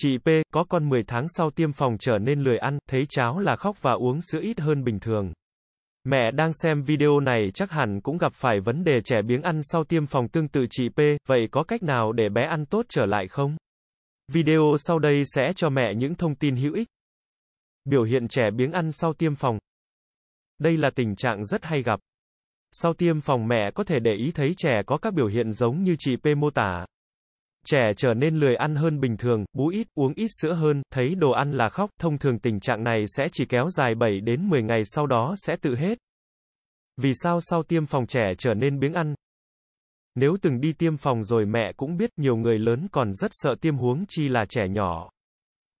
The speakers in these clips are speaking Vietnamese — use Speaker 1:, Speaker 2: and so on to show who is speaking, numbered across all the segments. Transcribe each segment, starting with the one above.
Speaker 1: Chị P có con 10 tháng sau tiêm phòng trở nên lười ăn, thấy cháo là khóc và uống sữa ít hơn bình thường. Mẹ đang xem video này chắc hẳn cũng gặp phải vấn đề trẻ biếng ăn sau tiêm phòng tương tự chị P, vậy có cách nào để bé ăn tốt trở lại không? Video sau đây sẽ cho mẹ những thông tin hữu ích. Biểu hiện trẻ biếng ăn sau tiêm phòng. Đây là tình trạng rất hay gặp. Sau tiêm phòng mẹ có thể để ý thấy trẻ có các biểu hiện giống như chị P mô tả. Trẻ trở nên lười ăn hơn bình thường, bú ít, uống ít sữa hơn, thấy đồ ăn là khóc, thông thường tình trạng này sẽ chỉ kéo dài 7 đến 10 ngày sau đó sẽ tự hết. Vì sao sau tiêm phòng trẻ trở nên biếng ăn? Nếu từng đi tiêm phòng rồi mẹ cũng biết nhiều người lớn còn rất sợ tiêm huống chi là trẻ nhỏ.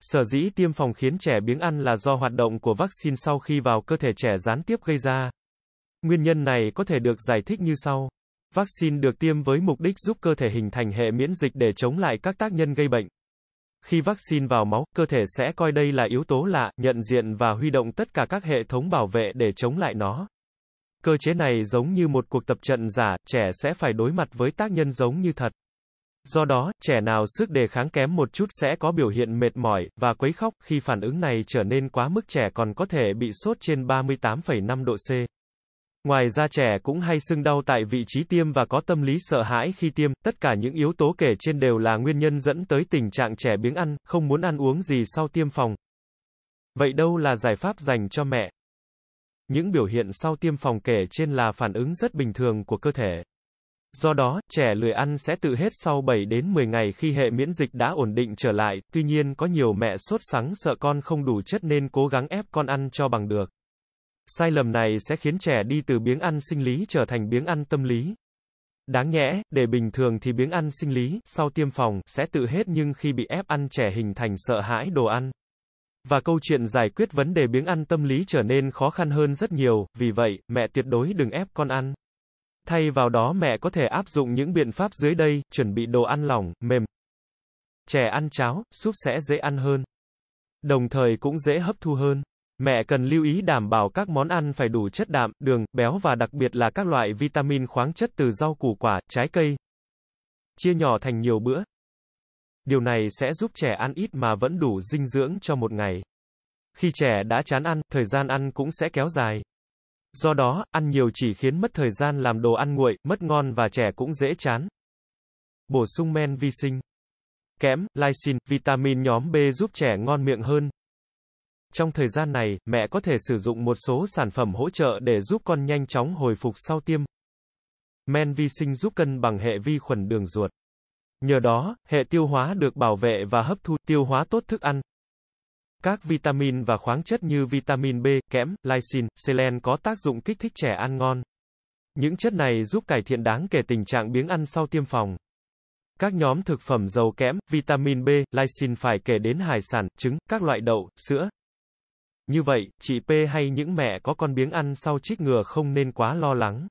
Speaker 1: Sở dĩ tiêm phòng khiến trẻ biếng ăn là do hoạt động của vaccine sau khi vào cơ thể trẻ gián tiếp gây ra. Nguyên nhân này có thể được giải thích như sau. Vaccine được tiêm với mục đích giúp cơ thể hình thành hệ miễn dịch để chống lại các tác nhân gây bệnh. Khi vaccine vào máu, cơ thể sẽ coi đây là yếu tố lạ, nhận diện và huy động tất cả các hệ thống bảo vệ để chống lại nó. Cơ chế này giống như một cuộc tập trận giả, trẻ sẽ phải đối mặt với tác nhân giống như thật. Do đó, trẻ nào sức đề kháng kém một chút sẽ có biểu hiện mệt mỏi, và quấy khóc, khi phản ứng này trở nên quá mức trẻ còn có thể bị sốt trên 38,5 độ C. Ngoài ra trẻ cũng hay sưng đau tại vị trí tiêm và có tâm lý sợ hãi khi tiêm, tất cả những yếu tố kể trên đều là nguyên nhân dẫn tới tình trạng trẻ biếng ăn, không muốn ăn uống gì sau tiêm phòng. Vậy đâu là giải pháp dành cho mẹ? Những biểu hiện sau tiêm phòng kể trên là phản ứng rất bình thường của cơ thể. Do đó, trẻ lười ăn sẽ tự hết sau 7 đến 10 ngày khi hệ miễn dịch đã ổn định trở lại, tuy nhiên có nhiều mẹ sốt sắng sợ con không đủ chất nên cố gắng ép con ăn cho bằng được. Sai lầm này sẽ khiến trẻ đi từ biếng ăn sinh lý trở thành biếng ăn tâm lý. Đáng nhẽ, để bình thường thì biếng ăn sinh lý, sau tiêm phòng, sẽ tự hết nhưng khi bị ép ăn trẻ hình thành sợ hãi đồ ăn. Và câu chuyện giải quyết vấn đề biếng ăn tâm lý trở nên khó khăn hơn rất nhiều, vì vậy, mẹ tuyệt đối đừng ép con ăn. Thay vào đó mẹ có thể áp dụng những biện pháp dưới đây, chuẩn bị đồ ăn lỏng, mềm. Trẻ ăn cháo, súp sẽ dễ ăn hơn. Đồng thời cũng dễ hấp thu hơn. Mẹ cần lưu ý đảm bảo các món ăn phải đủ chất đạm, đường, béo và đặc biệt là các loại vitamin khoáng chất từ rau củ quả, trái cây. Chia nhỏ thành nhiều bữa. Điều này sẽ giúp trẻ ăn ít mà vẫn đủ dinh dưỡng cho một ngày. Khi trẻ đã chán ăn, thời gian ăn cũng sẽ kéo dài. Do đó, ăn nhiều chỉ khiến mất thời gian làm đồ ăn nguội, mất ngon và trẻ cũng dễ chán. Bổ sung men vi sinh. Kẽm, lysine, vitamin nhóm B giúp trẻ ngon miệng hơn, trong thời gian này, mẹ có thể sử dụng một số sản phẩm hỗ trợ để giúp con nhanh chóng hồi phục sau tiêm. Men vi sinh giúp cân bằng hệ vi khuẩn đường ruột. Nhờ đó, hệ tiêu hóa được bảo vệ và hấp thu tiêu hóa tốt thức ăn. Các vitamin và khoáng chất như vitamin B, kẽm, lysine, selen có tác dụng kích thích trẻ ăn ngon. Những chất này giúp cải thiện đáng kể tình trạng biếng ăn sau tiêm phòng. Các nhóm thực phẩm giàu kẽm, vitamin B, lysine phải kể đến hải sản, trứng, các loại đậu, sữa, như vậy, chị P hay những mẹ có con biếng ăn sau chích ngừa không nên quá lo lắng.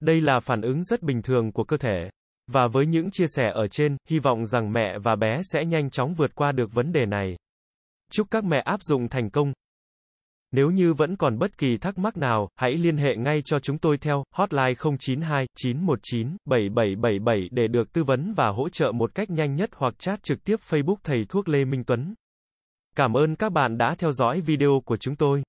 Speaker 1: Đây là phản ứng rất bình thường của cơ thể. Và với những chia sẻ ở trên, hy vọng rằng mẹ và bé sẽ nhanh chóng vượt qua được vấn đề này. Chúc các mẹ áp dụng thành công. Nếu như vẫn còn bất kỳ thắc mắc nào, hãy liên hệ ngay cho chúng tôi theo hotline 092 919 7777 để được tư vấn và hỗ trợ một cách nhanh nhất hoặc chat trực tiếp Facebook thầy thuốc Lê Minh Tuấn. Cảm ơn các bạn đã theo dõi video của chúng tôi.